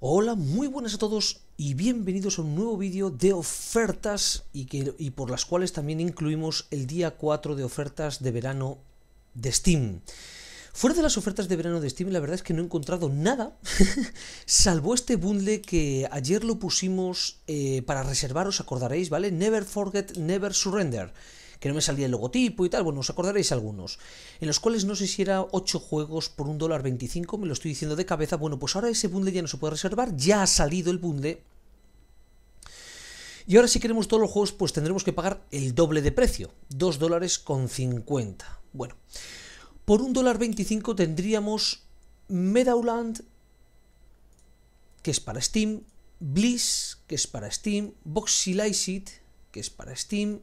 Hola, muy buenas a todos y bienvenidos a un nuevo vídeo de ofertas y, que, por las cuales también incluimos el día 4 de ofertas de verano de Steam. Fuera de las ofertas de verano de Steam, la verdad es que no he encontrado nada, salvo este bundle que ayer lo pusimos eh, para reservar, os acordaréis, ¿vale? Never Forget, Never Surrender que no me salía el logotipo y tal, bueno, os acordaréis algunos, en los cuales no sé si era 8 juegos por un dólar 25, me lo estoy diciendo de cabeza, bueno, pues ahora ese bundle ya no se puede reservar, ya ha salido el bundle. Y ahora si queremos todos los juegos, pues tendremos que pagar el doble de precio, 2 dólares con 50. Bueno, por un dólar 25 tendríamos Meadowland, que es para Steam, Bliss, que es para Steam, it que es para Steam,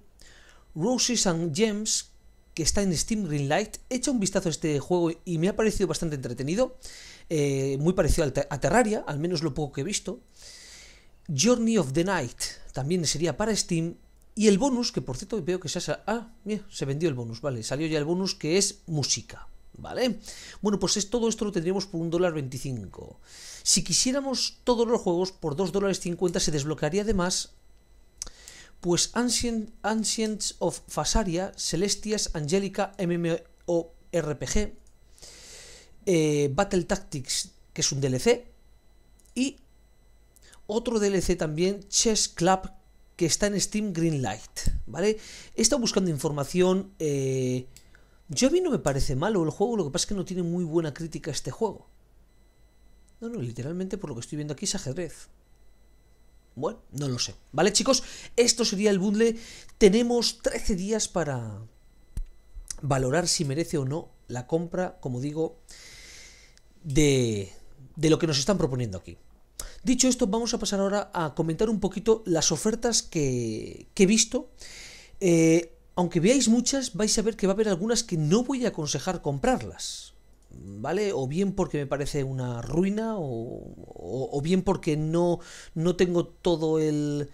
Roses and Gems, que está en Steam Greenlight, echa un vistazo a este juego y me ha parecido bastante entretenido, eh, muy parecido a Terraria, al menos lo poco que he visto. Journey of the Night también sería para Steam. Y el bonus, que por cierto veo que se ha... Ah, se vendió el bonus, vale, salió ya el bonus que es música. ¿Vale? Bueno, pues es, todo esto lo tendríamos por un dólar Si quisiéramos todos los juegos por $2,50 dólares se desbloquearía además pues Ancients of Fasaria, Celestias, Angelica, MMORPG, eh, Battle Tactics, que es un DLC, y otro DLC también, Chess Club, que está en Steam Greenlight, ¿vale? He estado buscando información, eh, yo a mí no me parece malo el juego, lo que pasa es que no tiene muy buena crítica este juego. No, no, literalmente por lo que estoy viendo aquí es ajedrez. Bueno, no lo sé. ¿Vale, chicos? Esto sería el bundle. Tenemos 13 días para valorar si merece o no la compra, como digo, de, de lo que nos están proponiendo aquí. Dicho esto, vamos a pasar ahora a comentar un poquito las ofertas que, que he visto. Eh, aunque veáis muchas, vais a ver que va a haber algunas que no voy a aconsejar comprarlas. ¿vale? O bien porque me parece una ruina, o, bien porque no, no tengo todo el...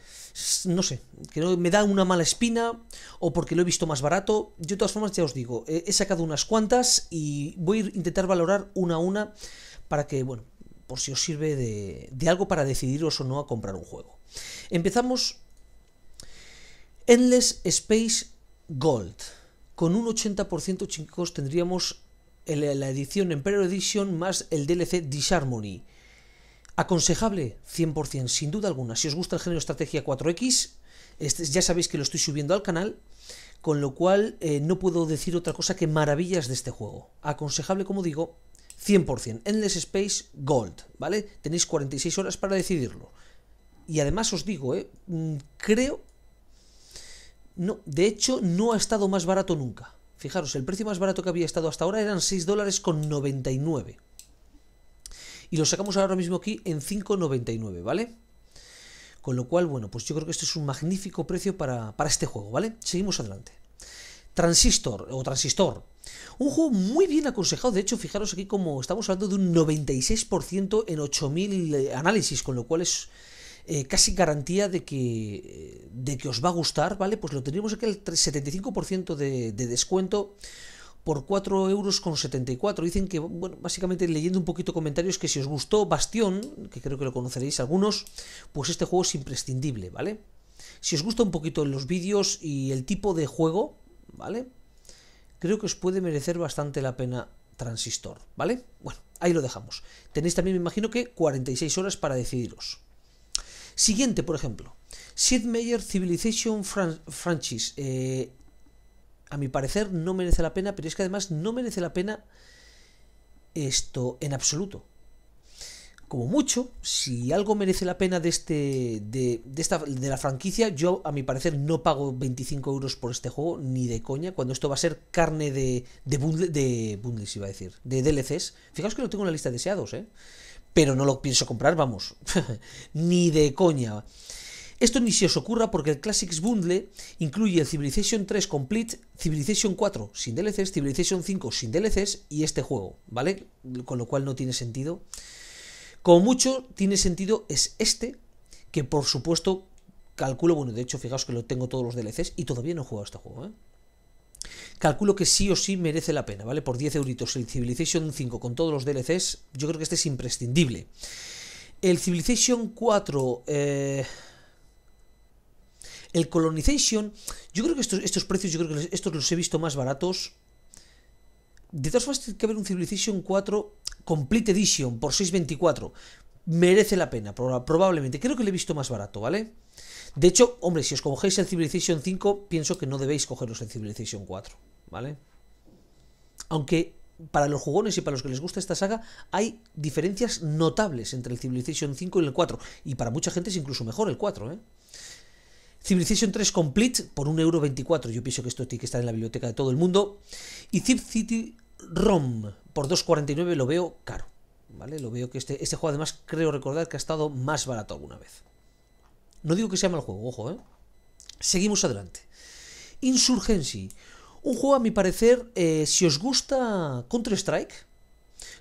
no sé, que me da una mala espina, o porque lo he visto más barato. Yo de todas formas ya os digo, he, sacado unas cuantas y voy a intentar valorar una a una para que, bueno, por si os sirve de, de algo para decidiros o no a comprar un juego. Empezamos Endless Space Gold. Con un 80% chicos tendríamos la edición Emperor Edition más el DLC Disharmony. Aconsejable, 100%, sin duda alguna. Si os gusta el género estrategia 4X, este, ya sabéis que lo estoy subiendo al canal, con lo cual eh, no puedo decir otra cosa que maravillas de este juego. Aconsejable, como digo, 100%. Endless Space Gold, ¿vale? Tenéis 46 horas para decidirlo. Y además os digo, eh, mm, creo... No, de hecho, no ha estado más barato nunca. Fijaros, el precio más barato que había estado hasta ahora eran 6 dólares con 99. Y lo sacamos ahora mismo aquí en 5,99, ¿vale? Con lo cual, bueno, pues yo creo que este es un magnífico precio para, para este juego, ¿vale? Seguimos adelante. Transistor o Transistor. Un juego muy bien aconsejado, de hecho, fijaros aquí como estamos hablando de un 96% en 8000 eh, análisis, con lo cual es, eh, casi garantía de que, eh, de que os va a gustar, ¿vale? Pues lo tenemos aquí el 75% de, de descuento por 4 euros con 74. Dicen que, bueno, básicamente leyendo un poquito comentarios que si os gustó Bastión, que creo que lo conoceréis algunos, pues este juego es imprescindible, ¿vale? Si os gusta un poquito los vídeos y el tipo de juego, ¿vale? Creo que os puede merecer bastante la pena Transistor, ¿vale? Bueno, ahí lo dejamos. Tenéis también, me imagino que 46 horas para decidiros. Siguiente, por ejemplo. Sid Meier Civilization Franchise. Eh, a mi parecer no merece la pena, pero es que además no merece la pena esto en absoluto. Como mucho, si algo merece la pena de, este, de, de, esta, de la franquicia, yo a mi parecer no pago 25 euros por este juego, ni de coña, cuando esto va a ser carne de, de, bundles, iba a decir, de DLCs. Fijaos que no tengo una lista de deseados, ¿eh? pero no lo pienso comprar, vamos, ni de coña. Esto ni se os ocurra porque el Classics Bundle incluye el Civilization 3 Complete, Civilization 4 sin DLCs, Civilization 5 sin DLCs y este juego, ¿vale? Con lo cual no tiene sentido. Como mucho tiene sentido es este, que por supuesto calculo, bueno, de hecho fijaos que lo tengo todos los DLCs y todavía no he jugado a este juego, ¿eh? calculo que sí o sí merece la pena, ¿vale? Por 10 euritos el Civilization 5 con todos los DLCs, yo creo que este es imprescindible. El Civilization 4... Eh, el Colonization, yo creo que estos, estos precios, yo creo que estos los he visto más baratos. De todas formas, tiene que haber un Civilization 4 Complete Edition por 6.24. Merece la pena, probablemente. Creo que lo he visto más barato, ¿vale? De hecho, hombre, si os cogéis el Civilization 5, pienso que no debéis cogeros el Civilization 4. ¿vale? Aunque para los jugones y para los que les gusta esta saga, hay diferencias notables entre el Civilization 5 y el 4. Y para mucha gente es incluso mejor el 4, ¿eh? Civilization 3 Complete por 1,24€. Yo pienso que esto tiene que estar en la biblioteca de todo el mundo. Y Zip City ROM por 2,49 lo veo caro. ¿Vale? Lo veo que este, este juego además creo recordar que ha estado más barato alguna vez. No digo que sea mal juego, ojo, ¿eh? Seguimos adelante. Insurgency. Un juego, a mi parecer, eh, si os gusta Counter-Strike,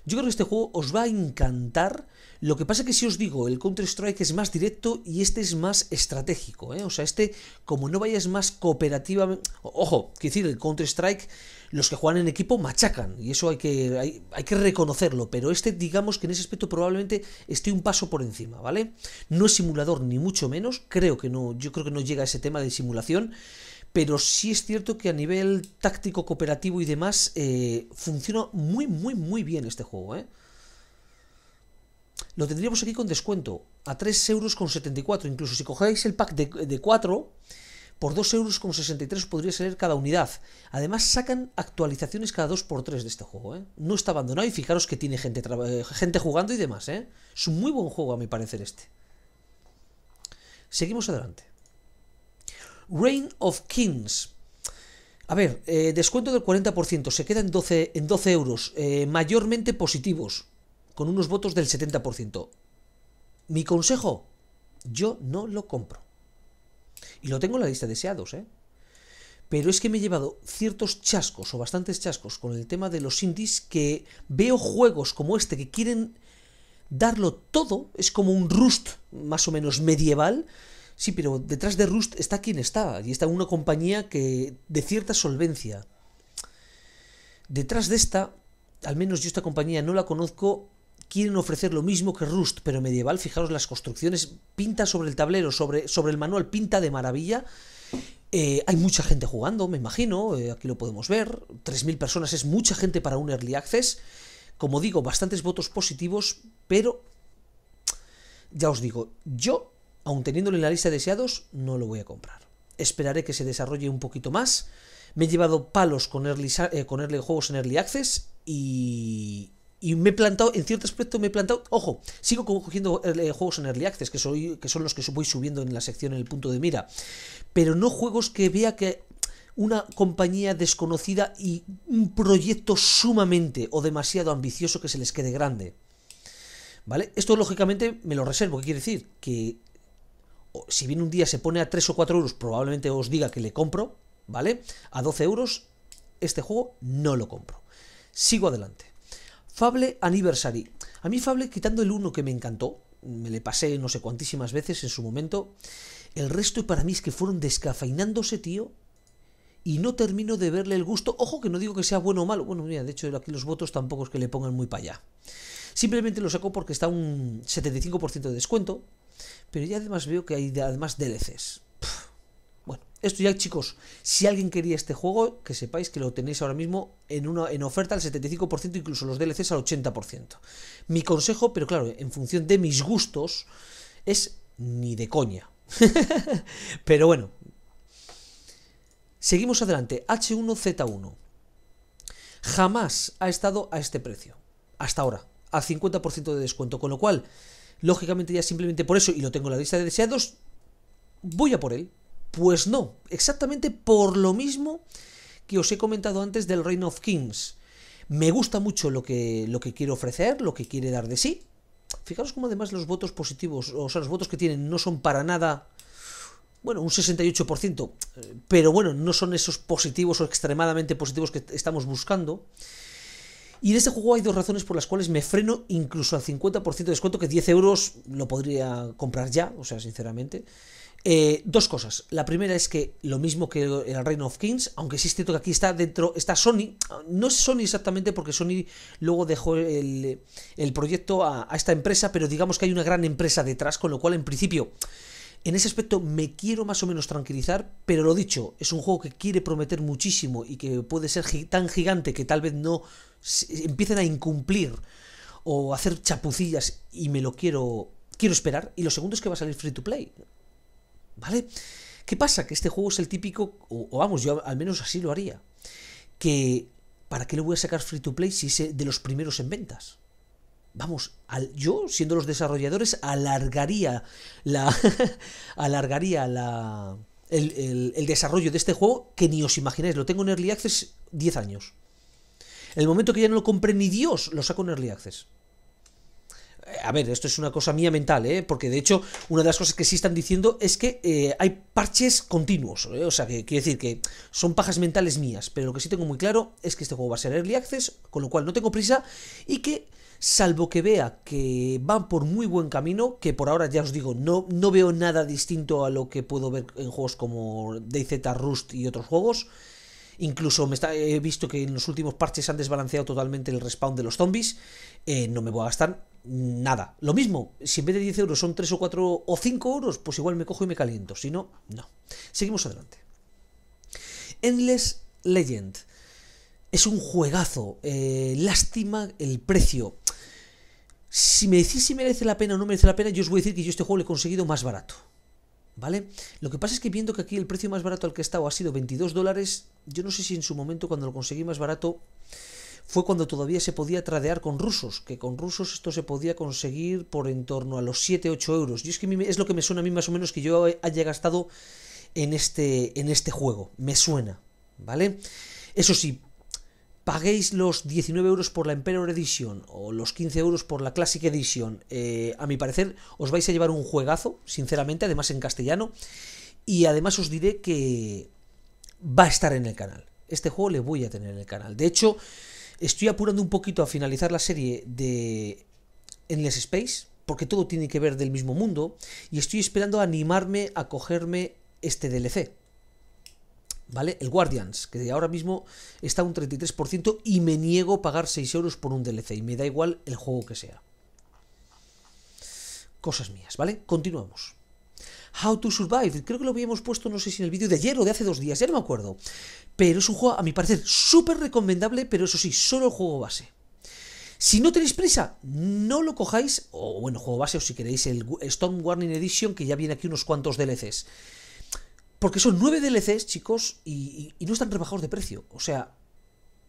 yo creo que este juego os va a encantar. Lo que pasa es que si os digo, el Counter-Strike es más directo y este es más estratégico. ¿eh? O sea, este, como no vayas más cooperativamente... Ojo, quiero decir, el Counter-Strike, los que juegan en equipo machacan y eso hay que, hay, hay que reconocerlo. Pero este, digamos que en ese aspecto probablemente esté un paso por encima, ¿vale? No es simulador ni mucho menos, creo que no, yo creo que no llega a ese tema de simulación pero sí es cierto que a nivel táctico, cooperativo y demás, eh, funciona muy, muy, muy bien este juego. ¿eh? Lo tendríamos aquí con descuento, a 3,74 euros. Incluso si cogéis el pack de, 4, por 2,63 euros podría salir cada unidad. Además, sacan actualizaciones cada 2x3 de este juego. ¿eh? No está abandonado y fijaros que tiene gente, gente jugando y demás. Es un muy buen juego, a mi parecer, este. Seguimos adelante. Reign of Kings. A ver, eh, descuento del 40%, se queda en 12, en euros, eh, mayormente positivos, con unos votos del 70%. Mi consejo, yo no lo compro. Y lo tengo en la lista de deseados, ¿eh? Pero es que me he llevado ciertos chascos o bastantes chascos con el tema de los indies que veo juegos como este que quieren darlo todo, es como un rust más o menos medieval, Sí, pero detrás de Rust está quien está, y está una compañía que de cierta solvencia. Detrás de esta, al menos yo esta compañía no la conozco, quieren ofrecer lo mismo que Rust, pero medieval, fijaros las construcciones, pinta sobre el tablero, sobre, sobre el manual, pinta de maravilla. Eh, hay mucha gente jugando, me imagino, eh, aquí lo podemos ver, 3.000 personas es mucha gente para un early access, como digo, bastantes votos positivos, pero ya os digo, yo aun teniéndolo en la lista de deseados, no lo voy a comprar. Esperaré que se desarrolle un poquito más. Me he llevado palos con early, eh, juegos en Early Access y, y me he plantado, en cierto aspecto me he plantado, ojo, sigo cogiendo eh, juegos en Early Access, que, soy, que son los que voy subiendo en la sección en el punto de mira, pero no juegos que vea que una compañía desconocida y un proyecto sumamente o demasiado ambicioso que se les quede grande. ¿Vale? Esto lógicamente me lo reservo, ¿qué quiere decir? Que si bien un día se pone a 3 o 4 euros, probablemente os diga que le compro, ¿vale? A 12 euros, este juego no lo compro. Sigo adelante. Fable Anniversary. A mí Fable, quitando el 1 que me encantó, me le pasé no sé cuántísimas veces en su momento, el resto para mí es que fueron descafeinándose, tío, y no termino de verle el gusto. Ojo que no digo que sea bueno o malo. Bueno, mira, de hecho aquí los votos tampoco es que le pongan muy para allá. Simplemente lo saco porque está un 75% de descuento, pero ya además veo que hay además DLCs. Bueno, esto ya chicos, si alguien quería este juego, que sepáis que lo tenéis ahora mismo en, una, en oferta al 75%, incluso los DLCs al 80%. Mi consejo, pero claro, en función de mis gustos, es ni de coña. pero bueno, seguimos adelante. H1Z1 jamás ha estado a este precio, hasta ahora, al 50% de descuento, con lo cual lógicamente ya simplemente por eso, y lo tengo en la lista de deseados, voy a por él. Pues no, exactamente por lo mismo que os he comentado antes del Reign of Kings. Me gusta mucho lo que, lo que quiere ofrecer, lo que quiere dar de sí. Fijaros cómo además los votos positivos, o sea, los votos que tienen no son para nada bueno, un 68%, eh, pero bueno, no son esos positivos o extremadamente positivos que estamos buscando. Y en este juego hay dos razones por las cuales me freno incluso al 50% de descuento, que 10 euros lo podría comprar ya, o sea, sinceramente. Eh, dos cosas. La primera es que lo mismo que el Reino of Kings, aunque sí es cierto que aquí está dentro, está Sony. No es Sony exactamente porque Sony luego dejó el, el proyecto a esta empresa, pero digamos que hay una gran empresa detrás, con lo cual en principio en ese aspecto me quiero más o menos tranquilizar, pero lo dicho, es un juego que quiere prometer muchísimo y que puede ser tan gigante que tal vez no empiecen a incumplir o hacer chapucillas y me lo quiero quiero esperar y lo segundo es que va a salir free to play. ¿Vale? ¿Qué pasa? Que este juego es el típico o, vamos, yo al menos así lo haría, que ¿para qué lo voy a sacar free to play si es de los primeros en ventas? vamos, al, yo siendo los desarrolladores alargaría la alargaría la el, el, desarrollo de este juego que ni os imagináis, lo tengo en Early Access 10 años. El momento que ya no lo compré ni Dios, lo saco en Early Access. Eh, a ver, esto es una cosa mía mental, ¿eh? porque de hecho una de las cosas que sí están diciendo es que eh, hay parches continuos, ¿eh? o sea, que quiere decir que son pajas mentales mías, pero lo que sí tengo muy claro es que este juego va a ser early access, con lo cual no tengo prisa y que salvo que vea que van por muy buen camino, que por ahora ya os digo, no, no veo nada distinto a lo que puedo ver en juegos como DayZ, Rust y otros juegos, Incluso me he visto que en los últimos parches han desbalanceado totalmente el respawn de los zombies. Eh, no me voy a gastar nada. Lo mismo, si en vez de 10 euros son 3 o 4 o 5 euros, pues igual me cojo y me caliento. Si no, no. Seguimos adelante. Endless Legend. Es un juegazo. Eh, lástima el precio. Si me decís si merece la pena o no merece la pena, yo os voy a decir que yo este juego lo he conseguido más barato. Lo que pasa es que viendo que aquí el precio más barato al que he estado ha sido 22 dólares, yo no sé si en su momento cuando lo conseguí más barato fue cuando todavía se podía tradear con rusos, que con rusos esto se podía conseguir por en torno a los 7-8 euros. Y es que es lo que me suena a mí más o menos que yo haya gastado en este, en este juego, me suena, ¿vale? Eso sí, paguéis los 19 euros por la Emperor Edition o los 15 euros por la Classic Edition, eh, a mi parecer os vais a llevar un juegazo, sinceramente, además en castellano. Y además os diré que va a estar en el canal. Este juego le voy a tener en el canal. De hecho, estoy apurando un poquito a finalizar la serie de Endless Space, porque todo tiene que ver del mismo mundo, y estoy esperando animarme a cogerme este DLC. ¿Vale? El Guardians, que ahora mismo está un 33% y me niego a pagar 6 euros por un DLC y me da igual el juego que sea. Cosas mías, ¿vale? Continuamos. How to Survive, creo que lo habíamos puesto, no sé si en el vídeo de ayer o de hace dos días, ya no me acuerdo. Pero es un juego, a mi parecer, súper recomendable, pero eso sí, solo el juego base. Si no tenéis prisa, no lo cojáis, o bueno, juego base, o si queréis el Storm Warning Edition, que ya viene aquí unos cuantos DLCs. Porque son 9 DLCs, chicos, y, no están rebajados de precio. O sea,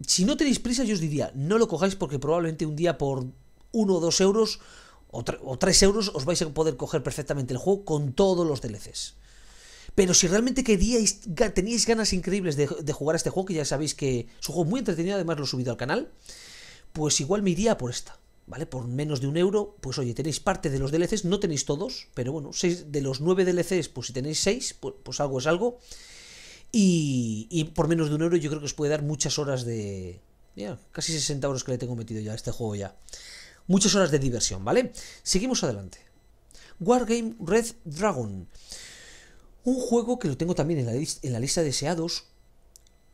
si no tenéis prisa, yo os diría, no lo cojáis porque probablemente un día por 1 o 2 euros o, 3 euros os vais a poder coger perfectamente el juego con todos los DLCs. Pero si realmente queríais, teníais ganas increíbles de, de jugar a este juego, que ya sabéis que es un juego muy entretenido, además lo he subido al canal, pues igual me iría por esta. ¿vale? Por menos de un euro, pues oye, tenéis parte de los DLCs, no tenéis todos, pero bueno, seis, de los nueve DLCs, pues si tenéis seis, pues, pues algo es algo. Y, por menos de un euro yo creo que os puede dar muchas horas de... ya casi 60 euros que le tengo metido ya a este juego ya. Muchas horas de diversión, ¿vale? Seguimos adelante. Wargame Red Dragon. Un juego que lo tengo también en la, lista de deseados.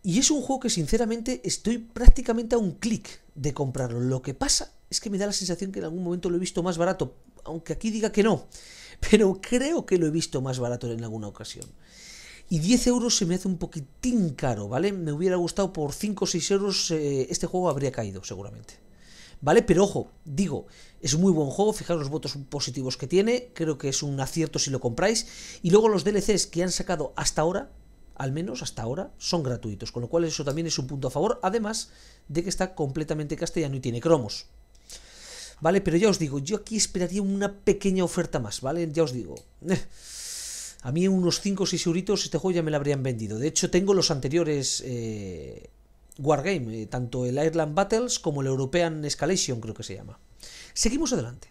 Y es un juego que sinceramente estoy prácticamente a un clic de comprarlo. Lo que pasa es que me da la sensación que en algún momento lo he visto más barato, aunque aquí diga que no, pero creo que lo he visto más barato en alguna ocasión. Y 10 euros se me hace un poquitín caro, ¿vale? Me hubiera gustado por 5 o 6 euros eh, este juego habría caído, seguramente. ¿Vale? Pero ojo, digo, es un muy buen juego, fijaros los votos positivos que tiene, creo que es un acierto si lo compráis. Y luego los DLCs que han sacado hasta ahora, al menos hasta ahora, son gratuitos, con lo cual eso también es un punto a favor, además de que está completamente castellano y tiene cromos, ¿vale? Pero ya os digo, yo aquí esperaría una pequeña oferta más, ¿vale? Ya os digo. A mí unos 5 o 6 euritos este juego ya me lo habrían vendido. De hecho, tengo los anteriores eh, Wargame, eh, tanto el Ireland Battles como el European Escalation, creo que se llama. Seguimos adelante.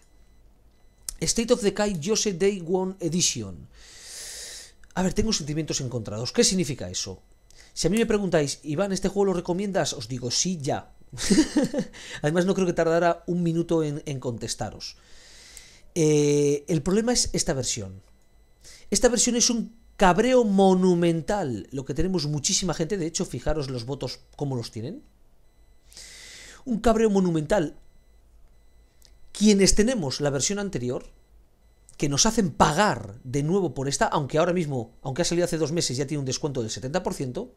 State of the Kai, Jose Day One Edition. A ver, tengo sentimientos encontrados. ¿Qué significa eso? Si a mí me preguntáis, Iván, ¿este juego lo recomiendas? Os digo, sí, ya. Además, no creo que tardara un minuto en, contestaros. Eh, el problema es esta versión. Esta versión es un cabreo monumental. Lo que tenemos muchísima gente, de hecho, fijaros los votos como los tienen. Un cabreo monumental. Quienes tenemos la versión anterior, que nos hacen pagar de nuevo por esta, aunque ahora mismo, aunque ha salido hace dos meses, ya tiene un descuento del 70%,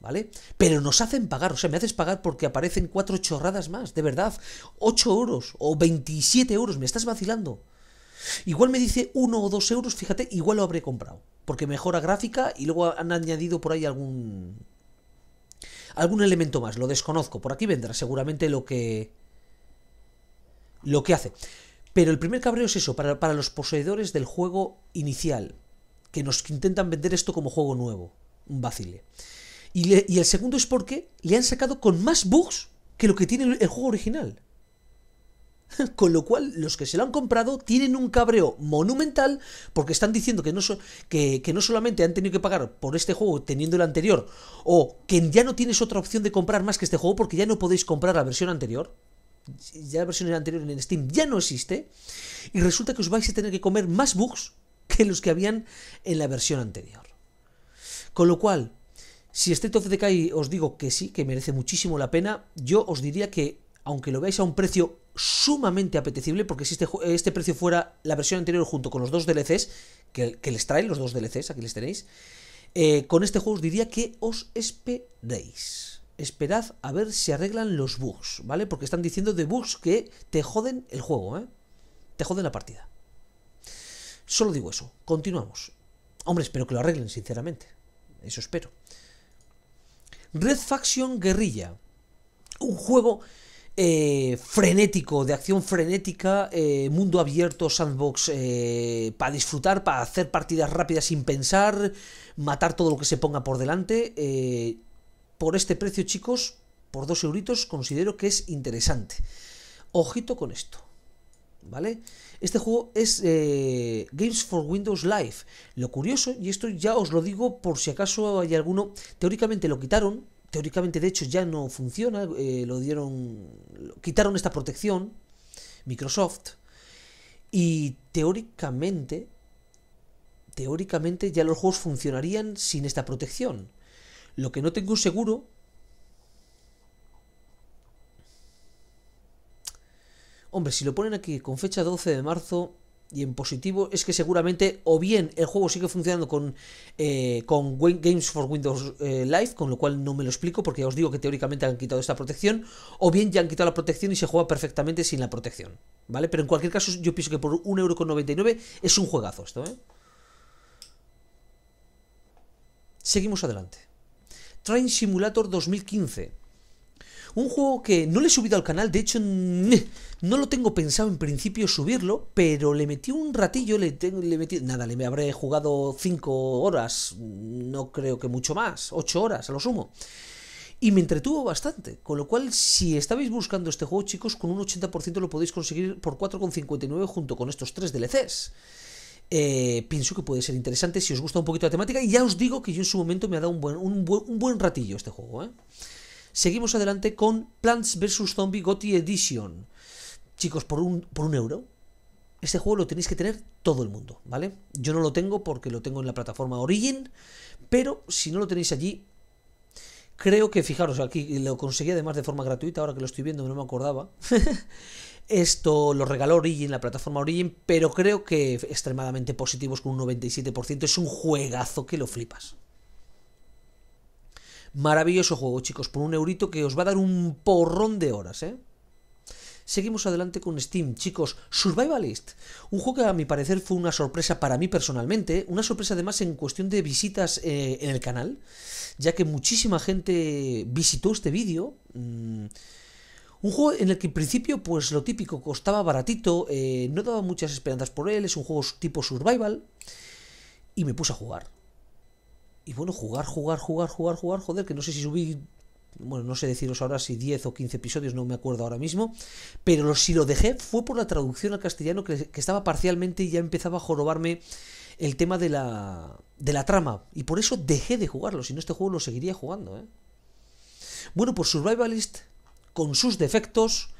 ¿vale? Pero nos hacen pagar, o sea, me haces pagar porque aparecen cuatro chorradas más, de verdad. 8 euros o 27 euros, me estás vacilando. Igual me dice 1 o 2 euros, fíjate, igual lo habré comprado. Porque mejora gráfica y luego han añadido por ahí algún... Algún elemento más, lo desconozco. Por aquí vendrá seguramente lo que... Lo que hace. Pero el primer cabreo es eso, para, para los poseedores del juego inicial. Que nos intentan vender esto como juego nuevo. Un vacile. Y, el segundo es porque le han sacado con más bugs que lo que tiene el juego original. Con lo cual, los que se lo han comprado tienen un cabreo monumental porque están diciendo que no, que no, solamente han tenido que pagar por este juego teniendo el anterior, o que ya no tienes otra opción de comprar más que este juego porque ya no podéis comprar la versión anterior. Ya la versión anterior en Steam ya no existe. Y resulta que os vais a tener que comer más bugs que los que habían en la versión anterior. Con lo cual, si State of Decay os digo que sí, que merece muchísimo la pena, yo os diría que, aunque lo veáis a un precio sumamente apetecible, porque si este, este precio fuera la versión anterior junto con los dos DLCs, que, que les traen los dos DLCs, aquí les tenéis, eh, con este juego os diría que os esperéis. Esperad a ver si arreglan los bugs, ¿vale? Porque están diciendo de bugs que te joden el juego, ¿eh? Te joden la partida. Solo digo eso. Continuamos. Hombre, espero que lo arreglen, sinceramente. Eso espero. Red Faction Guerrilla. Un juego eh, frenético, de acción frenética, eh, mundo abierto, sandbox, eh, para disfrutar, para hacer partidas rápidas sin pensar, matar todo lo que se ponga por delante. por este precio, chicos, por dos euritos, considero que es interesante. Ojito con esto, ¿vale? Este juego es eh, Games for Windows Live. Lo curioso, y esto ya os lo digo por si acaso hay alguno, teóricamente lo quitaron, teóricamente de hecho ya no funciona, eh, lo dieron, quitaron esta protección, Microsoft, y teóricamente, teóricamente ya los juegos funcionarían sin esta protección. Lo que no tengo seguro Hombre, si lo ponen aquí con fecha 12 de marzo y en positivo, es que seguramente o bien el juego sigue funcionando con, eh, Games for Windows eh, Live, con lo cual no me lo explico porque ya os digo que teóricamente han quitado esta protección, o bien ya han quitado la protección y se juega perfectamente sin la protección. ¿Vale? Pero en cualquier caso, yo pienso que por 1,99€ es un juegazo esto, ¿eh? Seguimos adelante. Train Simulator 2015. Un juego que no le he subido al canal, de hecho no lo tengo pensado en principio subirlo, pero le metí un ratillo, le, metí... Nada, le habré jugado 5 horas, no creo que mucho más, 8 horas a lo sumo. Y me entretuvo bastante, con lo cual si estabais buscando este juego chicos, con un 80% lo podéis conseguir por 4,59 junto con estos 3 DLCs. Eh, pienso que puede ser interesante si os gusta un poquito la temática. Y ya os digo que yo en su momento me ha dado un buen, un buen ratillo este juego. ¿eh? seguimos adelante con Plants vs. Zombie Gotti Edition. Chicos, por un, por un euro, este juego lo tenéis que tener todo el mundo, ¿vale? Yo no lo tengo porque lo tengo en la plataforma Origin, pero si no lo tenéis allí, creo que, fijaros, aquí lo conseguí además de forma gratuita, ahora que lo estoy viendo no me acordaba. Esto lo regaló Origin, la plataforma Origin, pero creo que extremadamente positivos con un 97%. Es un juegazo que lo flipas. Maravilloso juego, chicos, por un eurito que os va a dar un porrón de horas, ¿eh? Seguimos adelante con Steam, chicos. Survivalist. Un juego que a mi parecer fue una sorpresa para mí personalmente. Una sorpresa además en cuestión de visitas eh, en el canal. Ya que muchísima gente visitó este vídeo. Mm, un juego en el que en principio, pues lo típico, costaba baratito. Eh, no daba muchas esperanzas por él. Es un juego tipo survival. Y me puse a jugar y bueno, jugar, jugar, jugar, jugar, jugar, joder, que no sé si subí bueno, no sé deciros ahora si 10 o 15 episodios, no me acuerdo ahora mismo, pero si lo dejé fue por la traducción al castellano que, estaba parcialmente y ya empezaba a jorobarme el tema de la, de la trama, y por eso dejé de jugarlo, si no este juego lo seguiría jugando. ¿eh? Bueno, pues Survivalist, con sus defectos,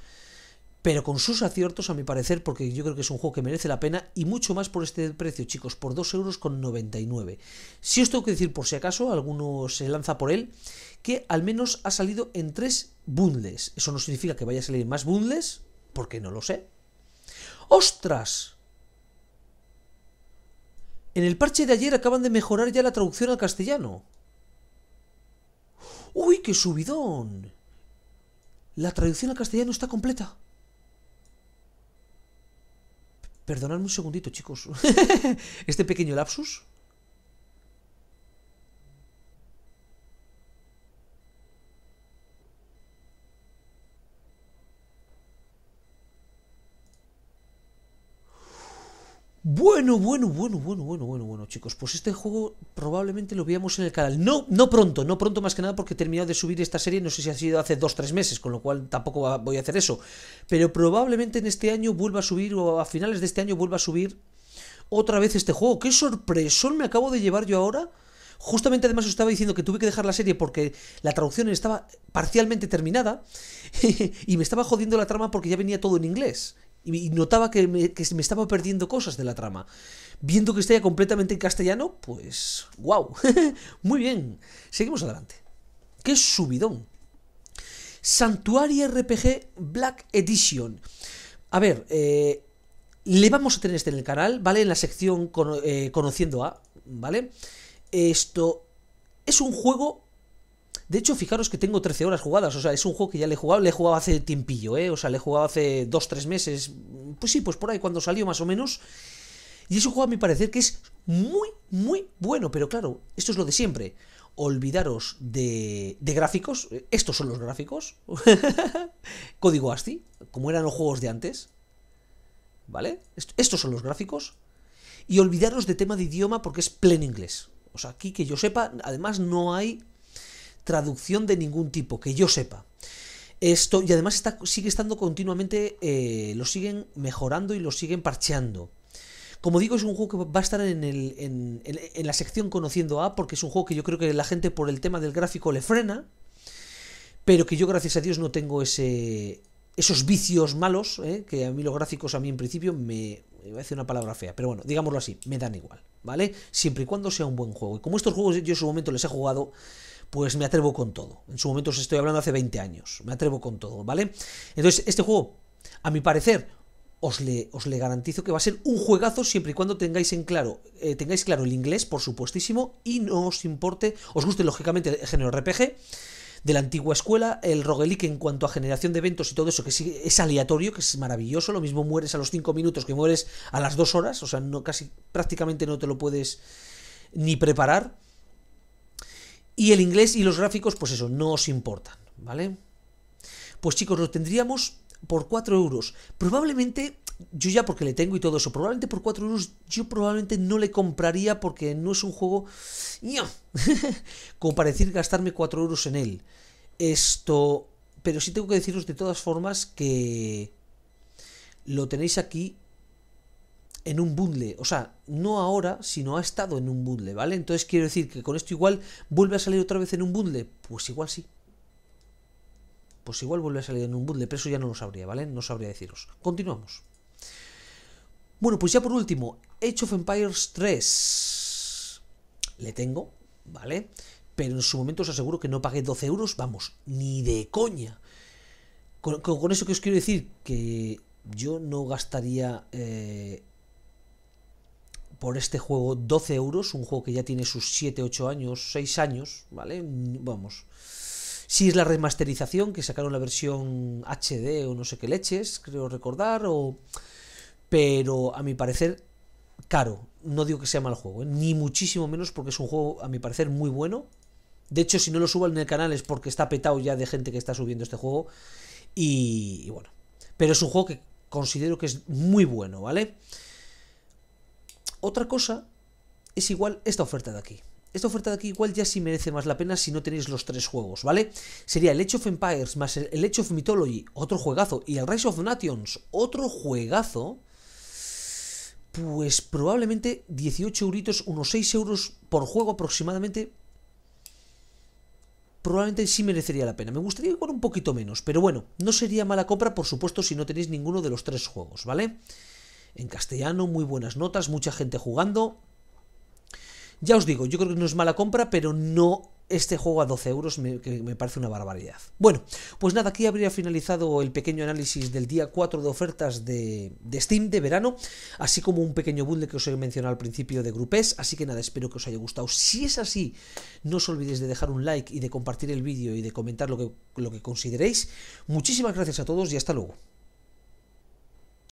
pero con sus aciertos a mi parecer, porque yo creo que es un juego que merece la pena y mucho más por este precio, chicos, por 2,99 euros. Si os tengo que decir por si acaso, alguno se lanza por él, que al menos ha salido en tres bundles. Eso no significa que vaya a salir más bundles, porque no lo sé. ¡Ostras! En el parche de ayer acaban de mejorar ya la traducción al castellano. ¡Uy, qué subidón! La traducción al castellano está completa. Perdonadme un segundito, chicos. este pequeño lapsus. Bueno, bueno, bueno, bueno, bueno, bueno, bueno, chicos. Pues este juego probablemente lo veamos en el canal. No, no pronto, no pronto más que nada porque he terminado de subir esta serie, no sé si ha sido hace dos, tres meses, con lo cual tampoco voy a hacer eso. Pero probablemente en este año vuelva a subir, o a finales de este año vuelva a subir otra vez este juego. ¡Qué sorpresón me acabo de llevar yo ahora! Justamente además os estaba diciendo que tuve que dejar la serie porque la traducción estaba parcialmente terminada y me estaba jodiendo la trama porque ya venía todo en inglés y notaba que me, estaba perdiendo cosas de la trama. Viendo que estaba completamente en castellano, pues wow, muy bien. Seguimos adelante. ¡Qué subidón! Santuario RPG Black Edition. A ver, eh, le vamos a tener este en el canal, ¿vale? En la sección eh, Conociendo a, ¿vale? Esto es un juego de hecho, fijaros que tengo 13 horas jugadas. O sea, es un juego que ya le he jugado. Le he jugado hace tiempillo, ¿eh? O sea, le he jugado hace 2-3 meses. Pues sí, pues por ahí cuando salió más o menos. Y es un juego a mi parecer que es muy, muy bueno. Pero claro, esto es lo de siempre. Olvidaros de, de gráficos. Estos son los gráficos. Código ASCII, como eran los juegos de antes. ¿Vale? Estos son los gráficos. Y olvidaros de tema de idioma porque es pleno inglés. O sea, aquí que yo sepa, además no hay traducción de ningún tipo, que yo sepa. Esto, y además está, sigue estando continuamente, eh, lo siguen mejorando y lo siguen parcheando. Como digo, es un juego que va a estar en, el, en, la sección Conociendo A, porque es un juego que yo creo que la gente por el tema del gráfico le frena, pero que yo, gracias a Dios, no tengo ese, esos vicios malos, eh, que a mí los gráficos a mí en principio me... Me parece una palabra fea, pero bueno, digámoslo así, me dan igual, ¿vale? Siempre y cuando sea un buen juego. Y como estos juegos yo en su momento les he jugado, pues me atrevo con todo. En su momento os estoy hablando hace 20 años, me atrevo con todo, ¿vale? Entonces, este juego, a mi parecer, os le, os le garantizo que va a ser un juegazo siempre y cuando tengáis en claro, eh, tengáis claro el inglés, por supuestísimo, y no os importe, os guste lógicamente el género RPG de la antigua escuela, el roguelike en cuanto a generación de eventos y todo eso, que es aleatorio, que es maravilloso, lo mismo mueres a los 5 minutos que mueres a las 2 horas, o sea, no, casi prácticamente no te lo puedes ni preparar. Y el inglés y los gráficos, pues eso, no os importan, ¿vale? Pues chicos, lo tendríamos por 4 euros. Probablemente, yo ya porque le tengo y todo eso, probablemente por 4 euros yo probablemente no le compraría porque no es un juego... Como para decir gastarme 4 euros en él. Esto... Pero sí tengo que deciros de todas formas que lo tenéis aquí en un bundle, o sea, no ahora, sino ha estado en un bundle, ¿vale? Entonces quiero decir que con esto igual vuelve a salir otra vez en un bundle, pues igual sí. Pues igual vuelve a salir en un bundle, pero eso ya no lo sabría, ¿vale? No sabría deciros. Continuamos. Bueno, pues ya por último, Age of Empires 3. Le tengo, ¿vale? Pero en su momento os aseguro que no pagué 12 euros, vamos, ni de coña. Con, con eso que os quiero decir, que yo no gastaría eh, por este juego 12 euros, un juego que ya tiene sus 7, 8 años, 6 años, ¿vale? Vamos. Si es la remasterización, que sacaron la versión HD o no sé qué leches, creo recordar, o... Pero a mi parecer, caro. No digo que sea mal juego, ¿eh? ni muchísimo menos porque es un juego, a mi parecer, muy bueno. De hecho, si no lo subo en el canal es porque está petado ya de gente que está subiendo este juego. y bueno. Pero es un juego que considero que es muy bueno, ¿vale? Otra cosa es igual esta oferta de aquí. Esta oferta de aquí igual ya sí merece más la pena si no tenéis los tres juegos, ¿vale? Sería el Age of Empires más el Age of Mythology, otro juegazo, y el Rise of Nations, otro juegazo. Pues probablemente 18 euritos, unos 6 euros por juego aproximadamente. Probablemente sí merecería la pena. Me gustaría igual un poquito menos, pero bueno, no sería mala compra, por supuesto, si no tenéis ninguno de los tres juegos, ¿vale? vale en castellano, muy buenas notas, mucha gente jugando. Ya os digo, yo creo que no es mala compra, pero no este juego a 12 euros me, que me parece una barbaridad. Bueno, pues nada, aquí habría finalizado el pequeño análisis del día 4 de ofertas de, Steam de verano, así como un pequeño bundle que os he mencionado al principio de grupés, así que nada, espero que os haya gustado. Si es así, no os olvidéis de dejar un like y de compartir el vídeo y de comentar lo lo que consideréis. Muchísimas gracias a todos y hasta luego.